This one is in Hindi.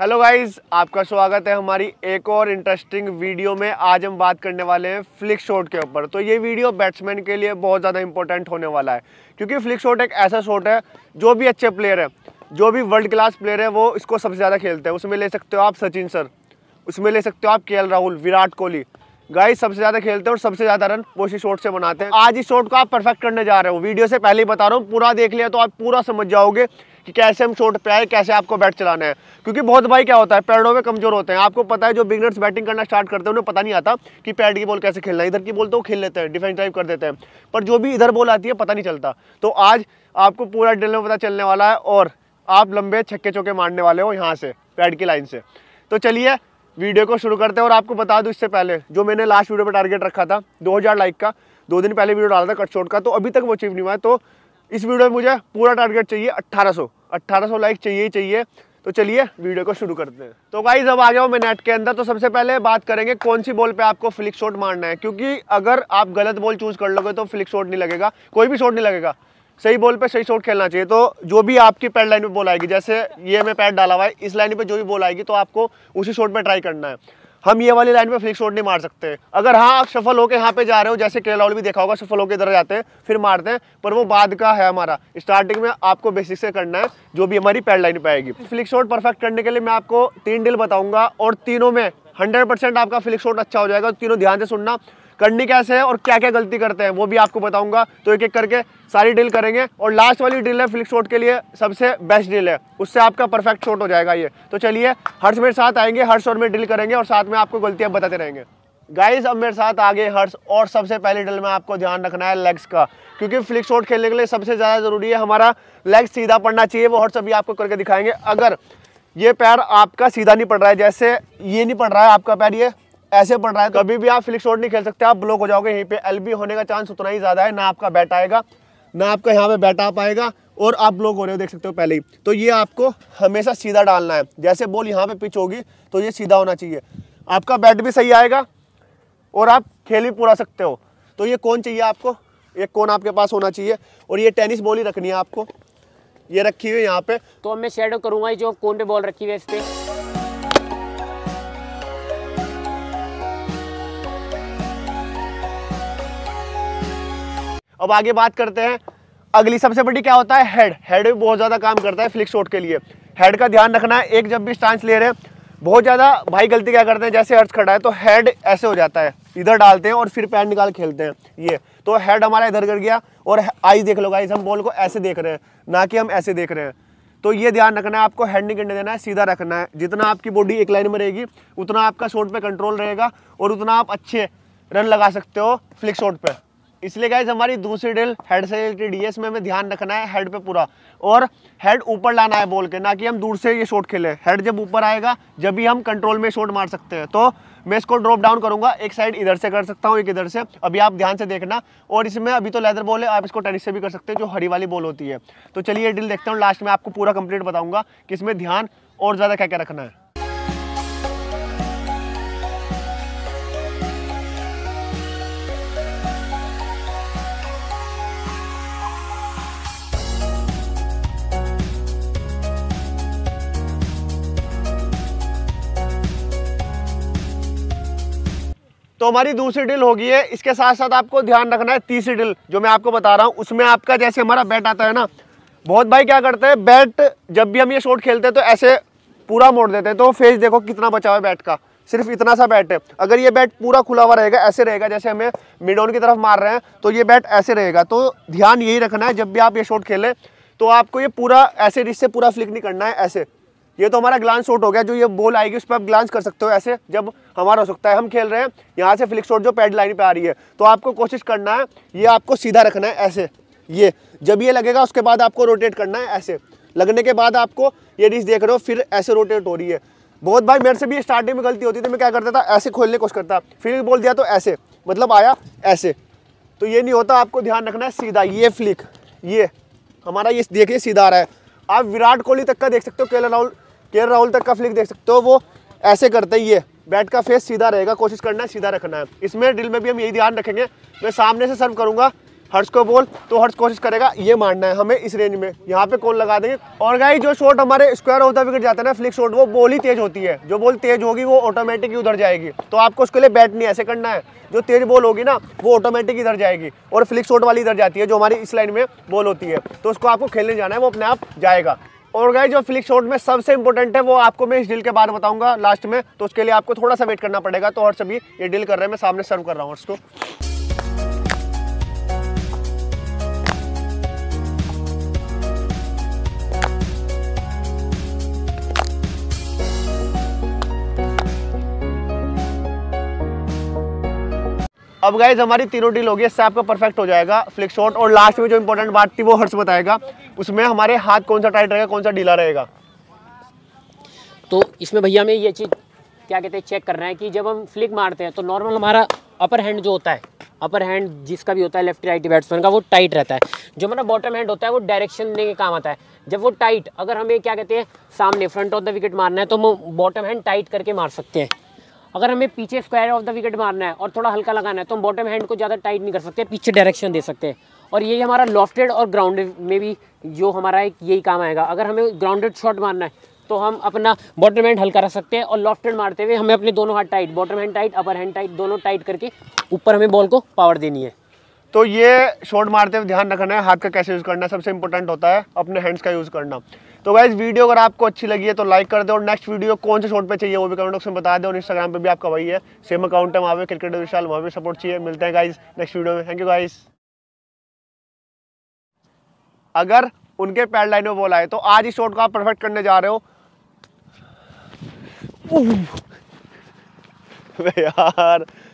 हेलो गाइस आपका स्वागत है हमारी एक और इंटरेस्टिंग वीडियो में आज हम बात करने वाले हैं फ्लिक शॉट के ऊपर तो ये वीडियो बैट्समैन के लिए बहुत ज़्यादा इंपॉर्टेंट होने वाला है क्योंकि फ्लिक शॉट एक ऐसा शॉट है जो भी अच्छे प्लेयर है जो भी वर्ल्ड क्लास प्लेयर है वो इसको सबसे ज़्यादा खेलते हैं उसमें ले सकते हो आप सचिन सर उसमें ले सकते हो आप के राहुल विराट कोहली गाइस सबसे ज्यादा खेलते हैं और सबसे ज्यादा रन वो इसी शॉट से बनाते हैं आज इस शॉट को आप परफेक्ट करने जा रहे हो वीडियो से पहले ही बता रहा हूँ पूरा देख लिया तो आप पूरा समझ जाओगे कि कैसे हम शॉट पे आए कैसे आपको बैट चलाना है क्योंकि बहुत भाई क्या होता है पैडों में कमजोर होते हैं आपको पता है जो बिगनर्स बैटिंग करना स्टार्ट करते हैं उन्हें पता नहीं आता कि पैड की बॉल कैसे खेलना है इधर की बॉल तो खेल लेते हैं डिफेंस ड्राइव कर देते हैं पर जो भी इधर बॉल आती है पता नहीं चलता तो आज आपको पूरा डिल में पता चलने वाला है और आप लंबे छक्के चौके मारने वाले हो यहाँ से पैड की लाइन से तो चलिए वीडियो को शुरू करते हैं और आपको बता दूं इससे पहले जो मैंने लास्ट वीडियो पर टारगेट रखा था 2000 लाइक का दो दिन पहले वीडियो डाला था कट शॉट का तो अभी तक वो अचीव नहीं हुआ है तो इस वीडियो में मुझे पूरा टारगेट चाहिए 1800 1800 लाइक चाहिए ही चाहिए तो चलिए वीडियो को शुरू करते हैं तो भाई जब आ गया हूँ मैं नेट के अंदर तो सबसे पहले बात करेंगे कौन सी बॉल पे आपको फ्लिक शॉट मारना है क्योंकि अगर आप गलत बॉल चूज कर लोगे तो फ्लिक शॉट नहीं लगेगा कोई भी शॉट नहीं लगेगा सही बॉल पे सही शॉट खेलना चाहिए तो जो भी आपकी पैड लाइन पे बॉल आएगी जैसे ये मैं पैड डाला हुआ है इस लाइन पे जो भी बॉल आएगी तो आपको उसी शॉट पे ट्राई करना है हम ये वाली लाइन पे फ्लिक शॉट नहीं मार सकते अगर हाँ आप सफल होकर यहाँ पे जा रहे हो जैसे केरला भी देखा होगा सफल होकर इधर जाते हैं फिर मारते हैं पर वो बाद का है हमारा स्टार्टिंग में आपको बेसिक से करना है जो भी हमारी पैड लाइन पे आएगी फ्लिक शॉट परफेक्ट करने के लिए मैं आपको तीन डील बताऊंगा और तीनों में हंड्रेड परसेंट आपका फ्लिक शॉट अच्छा हो जाएगा तीनों ध्यान से सुनना करनी कैसे है और क्या क्या गलती करते हैं वो भी आपको बताऊंगा तो एक एक करके सारी डील करेंगे और लास्ट वाली डील है फ्लिक शॉट के लिए सबसे बेस्ट डील है उससे आपका परफेक्ट शॉट हो जाएगा ये तो चलिए हर्ष मेरे साथ आएंगे हर्ष और में डील करेंगे और साथ में आपको गलतियाँ बताते रहेंगे गाइस अब मेरे साथ आगे हर्ष और सबसे पहले डल में आपको ध्यान रखना है लेग्स का क्योंकि फ्लिक शॉट खेलने के लिए सबसे ज़्यादा ज़रूरी है हमारा लेग सीधा पड़ना चाहिए वो हर्ष अभी आपको करके दिखाएंगे अगर ये पैर आपका सीधा नहीं पड़ रहा है जैसे ये नहीं पड़ रहा है आपका पैर ये ऐसे बढ़ रहा है तो कभी भी आप फ्लिक शॉट नहीं खेल सकते आप ब्लॉक हो जाओगे यहीं पे एलबी होने का चांस उतना ही ज़्यादा है ना आपका बैट आएगा ना आपका यहाँ पे बैट आ पाएगा और आप ब्लॉक हो रहे हो देख सकते हो पहले ही तो ये आपको हमेशा सीधा डालना है जैसे बॉल यहाँ पे पिच होगी तो ये सीधा होना चाहिए आपका बैट भी सही आएगा और आप खेल भी पूरा सकते हो तो ये कौन चाहिए आपको एक कौन आपके पास होना चाहिए और ये टेनिस बॉल ही रखनी है आपको ये रखी हुई है यहाँ पे तो मैं शेडो करूँगा जो कौन पे बॉल रखी हुई है इस पर अब आगे बात करते हैं अगली सबसे बड़ी क्या होता है हेड हेड भी बहुत ज़्यादा काम करता है फ्लिक शॉट के लिए हेड का ध्यान रखना है एक जब भी स्टांस ले रहे हैं बहुत ज़्यादा भाई गलती क्या करते हैं जैसे अर्थ खड़ा है तो हेड ऐसे हो जाता है इधर डालते हैं और फिर पैर निकाल खेलते हैं ये तो हेड हमारा इधर कर गया और आई देख लो गाइज हम बॉल को ऐसे देख रहे हैं ना कि हम ऐसे देख रहे हैं तो ये ध्यान रखना है आपको हेड नहीं गिरने देना है सीधा रखना है जितना आपकी बॉडी एक लाइन में रहेगी उतना आपका शॉट पे कंट्रोल रहेगा और उतना आप अच्छे रन लगा सकते हो फ्लिक शॉट पर इसलिए गाइज हमारी दूसरी ड्रिल हेड से रिलेटेड ये इसमें हमें ध्यान रखना है हेड पे पूरा और हेड ऊपर लाना है बॉल के ना कि हम दूर से ये शॉट खेले हेड जब ऊपर आएगा जब भी हम कंट्रोल में शॉट मार सकते हैं तो मैं इसको ड्रॉप डाउन करूंगा एक साइड इधर से कर सकता हूँ एक इधर से अभी आप ध्यान से देखना और इसमें अभी तो लेदर बॉल है आप इसको टेनिस से भी कर सकते हैं जो हरी वाली बॉल होती है तो चलिए ड्रिल देखता हूँ लास्ट में आपको पूरा कंप्लीट बताऊँगा कि इसमें ध्यान और ज़्यादा क्या क्या रखना है तो हमारी दूसरी डिल होगी है इसके साथ साथ आपको ध्यान रखना है तीसरी डिल जो मैं आपको बता रहा हूँ उसमें आपका जैसे हमारा बैट आता है ना बहुत भाई क्या करते हैं बैट जब भी हम ये शॉट खेलते हैं तो ऐसे पूरा मोड़ देते हैं तो फेस देखो कितना बचा हुआ है बैट का सिर्फ इतना सा बैट है अगर ये बैट पूरा खुला हुआ रहेगा ऐसे रहेगा जैसे हमें मिड ऑन की तरफ मार रहे हैं तो ये बैट ऐसे रहेगा तो ध्यान यही रखना है जब भी आप ये शॉट खेलें तो आपको ये पूरा ऐसे रिश्ते पूरा फ्लिक नहीं करना है ऐसे ये तो हमारा ग्लांस शॉट हो गया जो ये बॉल आएगी उस पर आप ग्लांस कर सकते हो ऐसे जब हमारा हो सकता है हम खेल रहे हैं यहाँ से फ्लिक शॉट जो पैड लाइन पे आ रही है तो आपको कोशिश करना है ये आपको सीधा रखना है ऐसे ये जब ये लगेगा उसके बाद आपको रोटेट करना है ऐसे लगने के बाद आपको ये डिस देख रहे हो फिर ऐसे रोटेट हो रही है बहुत भाई मेरे से भी स्टार्टिंग में गलती होती थी तो मैं क्या करता था ऐसे खोलने की कोशिश करता फिर बोल दिया तो ऐसे मतलब आया ऐसे तो ये नहीं होता आपको ध्यान रखना है सीधा ये फ्लिक ये हमारा ये देखिए सीधा आ रहा है आप विराट कोहली तक का देख सकते हो केला राहुल केयर राहुल तक का फ्लिक देख सकते हो वो ऐसे करते ही है बैट का फेस सीधा रहेगा कोशिश करना है सीधा रखना है इसमें ड्रिल में भी हम यही ध्यान रखेंगे मैं सामने से सर्व करूंगा हर्ष को बोल तो हर्ष कोशिश करेगा ये मारना है हमें इस रेंज में यहाँ पे कॉल लगा देंगे और गाई जो शॉट हमारे स्क्वायर ऑफ द विकेट जाता है ना फ्लिक शॉट वो बॉल ही तेज होती है जो बॉल तेज होगी वो ऑटोमेटिक ही उधर जाएगी तो आपको उसके लिए बैट नहीं ऐसे करना है जो तेज बॉल होगी ना वो ऑटोमेटिक इधर जाएगी और फ्लिक शॉट वाली इधर जाती है जो हमारी इस लाइन में बॉल होती है तो उसको आपको खेलने जाना है वो अपने आप जाएगा और गाइज जो फ्लिक शॉट में सबसे इंपॉर्टेंट है वो आपको मैं इस डील के बारे में बताऊंगा लास्ट में तो उसके लिए आपको थोड़ा सा वेट करना पड़ेगा तो और सभी ये डील कर रहे हैं मैं सामने सर्व कर रहा हूँ उसको अब गाइज हमारी तीनों डील होगी इससे आपका परफेक्ट हो जाएगा फ्लिक शॉट और लास्ट में जो इंपॉर्टेंट बात थी वो हर्ष बताएगा उसमें हमारे हाथ कौन सा टाइट रहेगा कौन सा ढीला रहेगा तो इसमें भैया हमें ये चीज़ क्या कहते हैं चेक कर रहे हैं कि जब हम फ्लिक मारते हैं तो नॉर्मल हमारा अपर हैंड जो होता है अपर हैंड जिसका भी होता है लेफ्ट राइट बैट्समैन का वो टाइट रहता है जो हमारा बॉटम हैंड होता है वो डायरेक्शन देने के काम आता है जब वो टाइट अगर हमें क्या कहते हैं सामने फ्रंट ऑफ द विकेट मारना है तो हम बॉटम हैंड टाइट करके मार सकते हैं अगर हमें पीछे स्क्वायर ऑफ द विकेट मारना है और थोड़ा हल्का लगाना है तो हम बॉटम हैंड को ज़्यादा टाइट नहीं कर सकते पीछे डायरेक्शन दे सकते हैं और यही हमारा लॉफ्टेड और ग्राउंडेड में भी जो हमारा एक यही काम आएगा अगर हमें ग्राउंडेड शॉट मारना है तो हम अपना बॉटम हैंड हल्का रख सकते हैं और लॉफ्ट हैंड मारते हुए हमें अपने दोनों हाथ tight bottom hand tight upper hand tight दोनों टाइट करके ऊपर हमें बॉल को पावर देनी है तो ये शॉट मारते हुए ध्यान रखना है हाथ का कैसे यूज़ करना सबसे इंपॉर्टेंट होता है अपने हैंड्स का यूज़ करना तो वाइज वीडियो अगर आपको अच्छी लगी है तो लाइक कर दे और नेक्स्ट वीडियो कौन से शॉट पे चाहिए वो भी कमेंट बॉक्स में बता दे और इंस्टाग्राम पे भी आपका वही है सेम अकाउंट है वहाँ पे क्रिकेट विशाल वहाँ भी सपोर्ट चाहिए मिलते हैं गाइज नेक्स्ट वीडियो में थैंक यू गाइज अगर उनके पैड लाइन में बॉल आए तो आज इस शॉट को आप परफेक्ट करने जा रहे हो यार